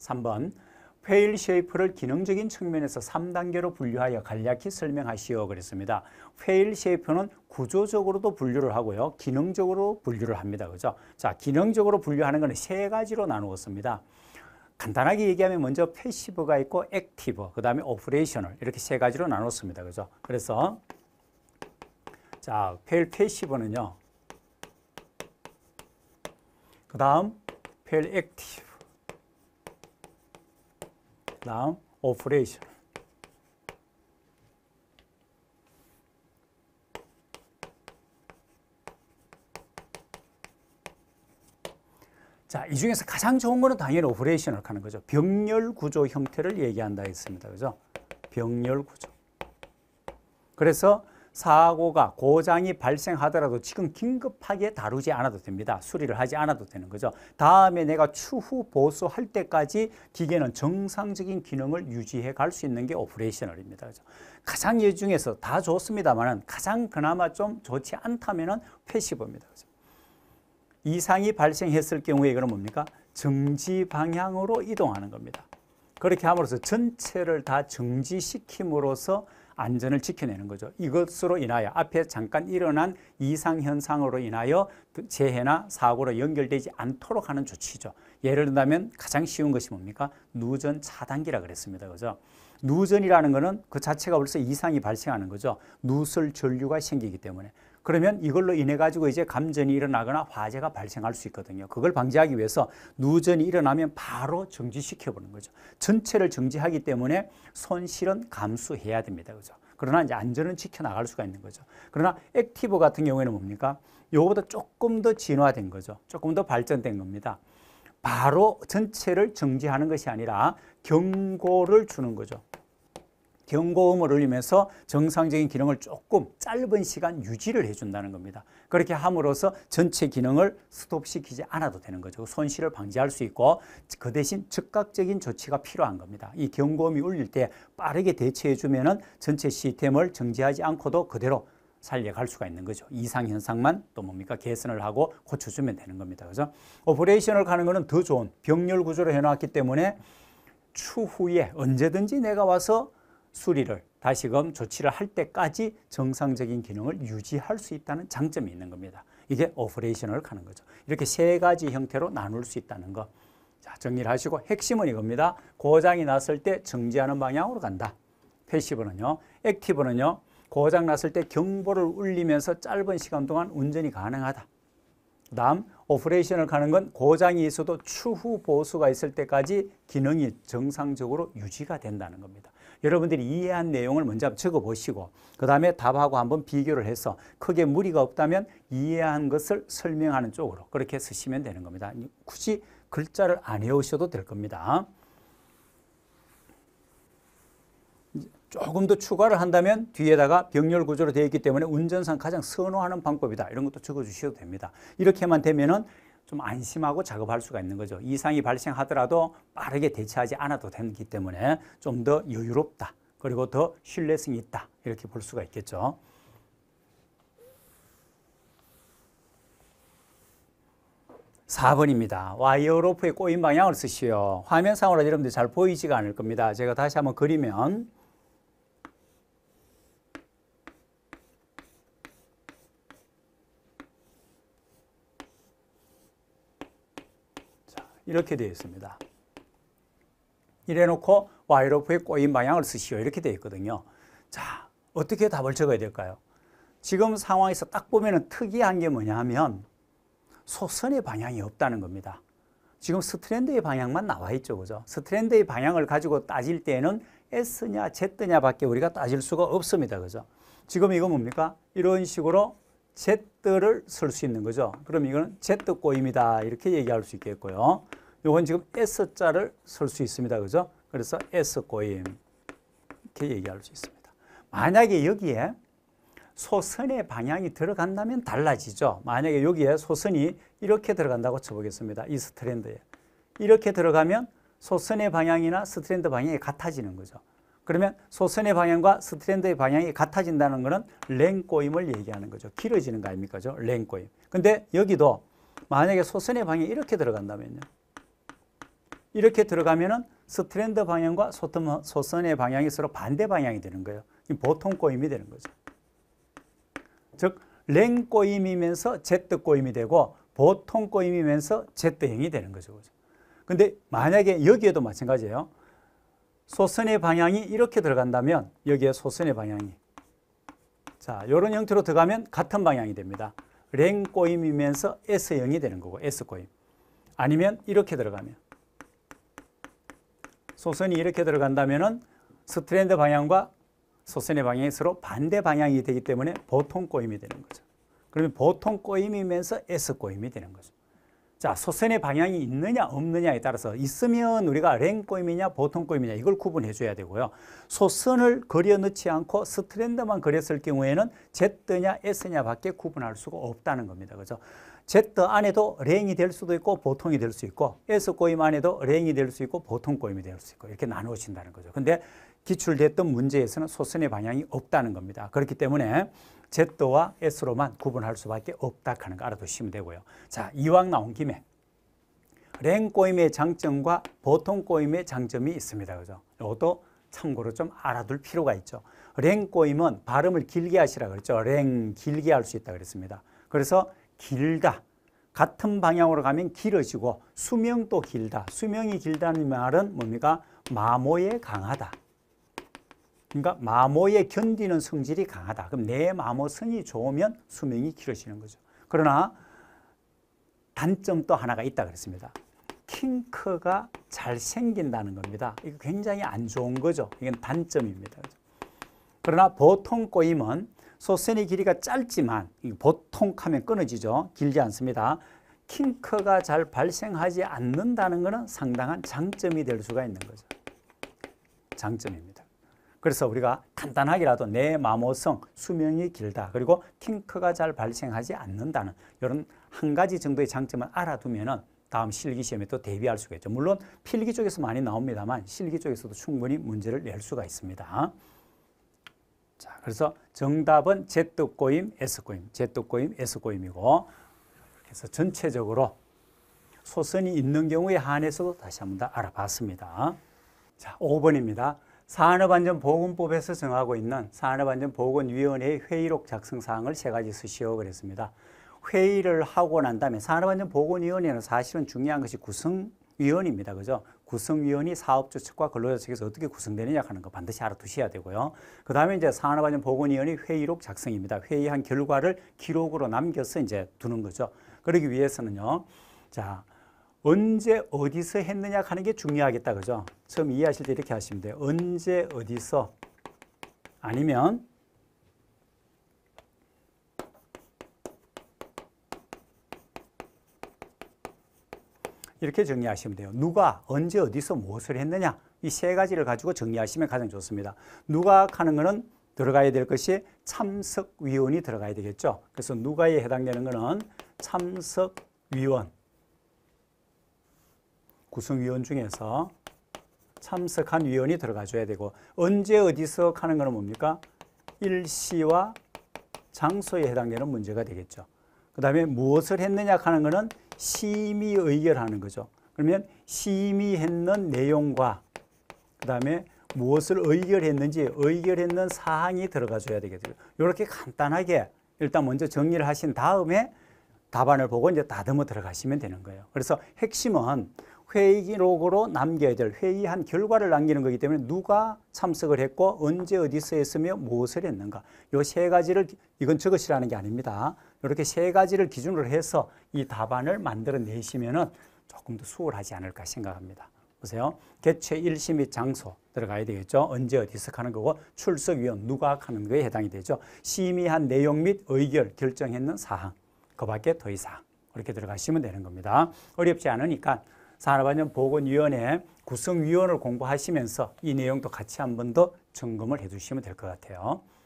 3번 페일 쉐이프를 기능적인 측면에서 3단계로 분류하여 간략히 설명하시오 그랬습니다. 페일 쉐이프는 구조적으로도 분류를 하고요. 기능적으로 분류를 합니다. 그죠? 자, 기능적으로 분류하는 것은 세 가지로 나누었습니다. 간단하게 얘기하면 먼저 패시브가 있고 액티브, 그다음에 오퍼레이셔널 이렇게 세 가지로 나눴습니다. 그죠? 그래서 자, 페일 패시브는요. 그다음 페일 액티브 다음 오퍼레이션 자, 이 중에서 가장 좋은 거는 당연히 오퍼레이션을 하는 거죠. 병렬 구조 형태를 얘기한다 했습니다. 그죠? 병렬 구조. 그래서 사고가 고장이 발생하더라도 지금 긴급하게 다루지 않아도 됩니다. 수리를 하지 않아도 되는 거죠. 다음에 내가 추후 보수할 때까지 기계는 정상적인 기능을 유지해 갈 수 있는 게 오퍼레이셔널입니다. 그죠? 가장 예 중에서 다 좋습니다만 가장 그나마 좀 좋지 않다면 패시브입니다. 그죠? 이상이 발생했을 경우에 이건 뭡니까? 정지 방향으로 이동하는 겁니다. 그렇게 함으로써 전체를 다 정지시킴으로써 안전을 지켜내는 거죠. 이것으로 인하여 앞에 잠깐 일어난 이상 현상으로 인하여 재해나 사고로 연결되지 않도록 하는 조치죠. 예를 든다면 가장 쉬운 것이 뭡니까? 누전 차단기라 그랬습니다. 그죠? 누전이라는 것은 그 자체가 벌써 이상이 발생하는 거죠. 누설 전류가 생기기 때문에 그러면 이걸로 인해 가지고 이제 감전이 일어나거나 화재가 발생할 수 있거든요. 그걸 방지하기 위해서 누전이 일어나면 바로 정지시켜 보는 거죠. 전체를 정지하기 때문에 손실은 감수해야 됩니다. 그죠? 그러나 이제 안전은 지켜나갈 수가 있는 거죠. 그러나 액티브 같은 경우에는 뭡니까? 요보다 조금 더 진화된 거죠. 조금 더 발전된 겁니다. 바로 전체를 정지하는 것이 아니라 경고를 주는 거죠. 경고음을 울리면서 정상적인 기능을 조금 짧은 시간 유지를 해준다는 겁니다. 그렇게 함으로써 전체 기능을 스톱시키지 않아도 되는 거죠. 손실을 방지할 수 있고 그 대신 즉각적인 조치가 필요한 겁니다. 이 경고음이 울릴 때 빠르게 대처해주면 은 전체 시스템을 정지하지 않고도 그대로 살려갈 수가 있는 거죠. 이상 현상만 또 뭡니까 개선을 하고 고쳐주면 되는 겁니다. 그죠? 오퍼레이션을 가는 거는 더 좋은 병렬 구조로 해놨기 때문에 추후에 언제든지 내가 와서 수리를 다시금 조치를 할 때까지 정상적인 기능을 유지할 수 있다는 장점이 있는 겁니다. 이게 오퍼레이셔널 하는 거죠. 이렇게 세 가지 형태로 나눌 수 있다는 거. 자, 정리를 하시고 핵심은 이겁니다. 고장이 났을 때 정지하는 방향으로 간다. 패시브는요. 액티브는요. 고장 났을 때 경보를 울리면서 짧은 시간 동안 운전이 가능하다. 다음 오퍼레이션을 가는 건 고장이 있어도 추후 보수가 있을 때까지 기능이 정상적으로 유지가 된다는 겁니다. 여러분들이 이해한 내용을 먼저 적어보시고 그 다음에 답하고 한번 비교를 해서 크게 무리가 없다면 이해한 것을 설명하는 쪽으로 그렇게 쓰시면 되는 겁니다. 굳이 글자를 안 외우셔도 될 겁니다. 조금 더 추가를 한다면 뒤에다가 병렬 구조로 되어 있기 때문에 운전상 가장 선호하는 방법이다. 이런 것도 적어 주셔도 됩니다. 이렇게만 되면은 좀 안심하고 작업할 수가 있는 거죠. 이상이 발생하더라도 빠르게 대처하지 않아도 되기 때문에 좀 더 여유롭다. 그리고 더 신뢰성이 있다. 이렇게 볼 수가 있겠죠. 4번입니다 와이어 로프의 꼬인 방향을 쓰시오. 화면상으로 여러분들 잘 보이지가 않을 겁니다. 제가 다시 한번 그리면 이렇게 되어 있습니다. 이래 놓고 Y로프의 꼬인 방향을 쓰시오. 이렇게 되어 있거든요. 자, 어떻게 답을 적어야 될까요? 지금 상황에서 딱 보면 특이한 게 뭐냐 면 소선의 방향이 없다는 겁니다. 지금 스트랜드의 방향만 나와 있죠. 그죠? 스트랜드의 방향을 가지고 따질 때는 S냐 Z냐 밖에 우리가 따질 수가 없습니다. 그죠? 지금 이거 뭡니까? 이런 식으로 Z를 쓸 수 있는 거죠. 그럼 이거는 Z 꼬임이다. 이렇게 얘기할 수 있겠고요. 요건 지금 S자를 쓸수 있습니다. 그죠? 그래서 S 고임 이렇게 얘기할 수 있습니다. 만약에 여기에 소선의 방향이 들어간다면 달라지죠. 만약에 여기에 소선이 이렇게 들어간다고 쳐보겠습니다. 이 스트랜드에. 이렇게 들어가면 소선의 방향이나 스트랜드 방향이 같아지는 거죠. 그러면 소선의 방향과 스트랜드의 방향이 같아진다는 것은 랭꼬임을 얘기하는 거죠. 길어지는 거 아닙니까? 랭꼬임. 근데 여기도 만약에 소선의 방향이 이렇게 들어간다면요. 이렇게 들어가면은 스트랜드 방향과 소선의 소 방향이 서로 반대 방향이 되는 거예요. 보통 꼬임이 되는 거죠. 즉, 랭 꼬임이면서 Z 꼬임이 되고 보통 꼬임이면서 Z형이 되는 거죠. 그죠? 데 만약에 여기에도 마찬가지예요. 소선의 방향이 이렇게 들어간다면 여기에 소선의 방향이 자, 이런 형태로 들어가면 같은 방향이 됩니다. 랭 꼬임이면서 S형이 되는 거고 S꼬임 아니면 이렇게 들어가면 소선이 이렇게 들어간다면 스트랜드 방향과 소선의 방향이 서로 반대 방향이 되기 때문에 보통 꼬임이 되는 거죠. 그러면 보통 꼬임이면서 S 꼬임이 되는 거죠. 자, 소선의 방향이 있느냐 없느냐에 따라서 있으면 우리가 랭 꼬임이냐 보통 꼬임이냐 이걸 구분해 줘야 되고요. 소선을 그려 넣지 않고 스트랜드만 그렸을 경우에는 Z냐 S냐 밖에 구분할 수가 없다는 겁니다. 그죠? 제트 안에도 랭이 될 수도 있고 보통이 될 수 있고 에스 꼬임 안에도 랭이 될 수 있고 보통 꼬임이 될 수 있고 이렇게 나누어진다는 거죠. 근데 기출됐던 문제에서는 소선의 방향이 없다는 겁니다. 그렇기 때문에 제트와에스로만 구분할 수밖에 없다 하는 거 알아두시면 되고요. 자, 이왕 나온 김에 랭 꼬임의 장점과 보통 꼬임의 장점이 있습니다. 그죠? 이것도 참고로 좀 알아둘 필요가 있죠. 랭 꼬임은 발음을 길게 하시라 그랬죠. 랭 길게 할 수 있다 그랬습니다. 그래서 길다. 같은 방향으로 가면 길어지고 수명도 길다. 수명이 길다는 말은 뭡니까? 마모에 강하다. 그러니까 마모에 견디는 성질이 강하다. 그럼 내 마모성이 좋으면 수명이 길어지는 거죠. 그러나 단점 또 하나가 있다 그랬습니다. 킹크가 잘 생긴다는 겁니다. 이거 굉장히 안 좋은 거죠. 이건 단점입니다. 그러나 보통 꼬임은 소센의 길이가 짧지만 보통 하면 끊어지죠. 길지 않습니다. 킹크가 잘 발생하지 않는다는 것은 상당한 장점이 될 수가 있는 거죠. 장점입니다. 그래서 우리가 간단하게라도 내 마모성, 수명이 길다. 그리고 킹크가 잘 발생하지 않는다는 이런 한 가지 정도의 장점을 알아두면 다음 실기 시험에 또 대비할 수가 있죠. 물론 필기 쪽에서 많이 나옵니다만 실기 쪽에서도 충분히 문제를 낼 수가 있습니다. 자, 그래서 정답은 제 Z꼬임, 에스 꼬임제 Z꼬임, 에스 꼬임이고 그래서 전체적으로 소선이 있는 경우에 한해서도 다시 한 번 더 알아봤습니다. 자, 5번입니다. 산업안전보건법에서 정하고 있는 산업안전보건위원회의 회의록 작성 사항을 세 가지 쓰시오 그랬습니다. 회의를 하고 난 다음에 산업안전보건위원회는 사실은 중요한 것이 구성위원입니다. 그죠? 구성위원이 사업주 측과 근로자 측에서 어떻게 구성되느냐 하는 거 반드시 알아두셔야 되고요. 그 다음에 이제 산업안전보건위원회 회의록 작성입니다. 회의한 결과를 기록으로 남겨서 이제 두는 거죠. 그러기 위해서는요. 자, 언제 어디서 했느냐 하는 게 중요하겠다. 그죠? 처음 이해하실 때 이렇게 하시면 돼요. 언제 어디서 아니면 이렇게 정리하시면 돼요. 누가 언제 어디서 무엇을 했느냐 이 세 가지를 가지고 정리하시면 가장 좋습니다. 누가 하는 것은 들어가야 될 것이 참석위원이 들어가야 되겠죠. 그래서 누가에 해당되는 것은 참석위원 구성위원 중에서 참석한 위원이 들어가줘야 되고 언제 어디서 하는 것은 뭡니까? 일시와 장소에 해당되는 문제가 되겠죠. 그 다음에 무엇을 했느냐 하는 것은 심의 의결하는 거죠. 그러면 심의했는 내용과 그 다음에 무엇을 의결했는지 의결했는 사항이 들어가줘야 되겠죠. 이렇게 간단하게 일단 먼저 정리를 하신 다음에 답안을 보고 이제 다듬어 들어가시면 되는 거예요. 그래서 핵심은 회의 기록으로 남겨야 될 회의한 결과를 남기는 거기 때문에 누가 참석을 했고 언제 어디서 했으며 무엇을 했는가 요세 가지를 이건 적으시라는 게 아닙니다. 이렇게 세 가지를 기준으로 해서 이 답안을 만들어내시면은 조금 더 수월하지 않을까 생각합니다. 보세요. 개최 일시 및 장소 들어가야 되겠죠. 언제 어디서 하는 거고 출석 위원 누가 하는 거에 해당이 되죠. 심의한 내용 및 의결 결정했는 사항 그 밖에 더 이상 이렇게 들어가시면 되는 겁니다. 어렵지 않으니까 산업안전 보건위원회 구성위원을 공부하시면서 이 내용도 같이 한 번 더 점검을 해주시면 될 것 같아요.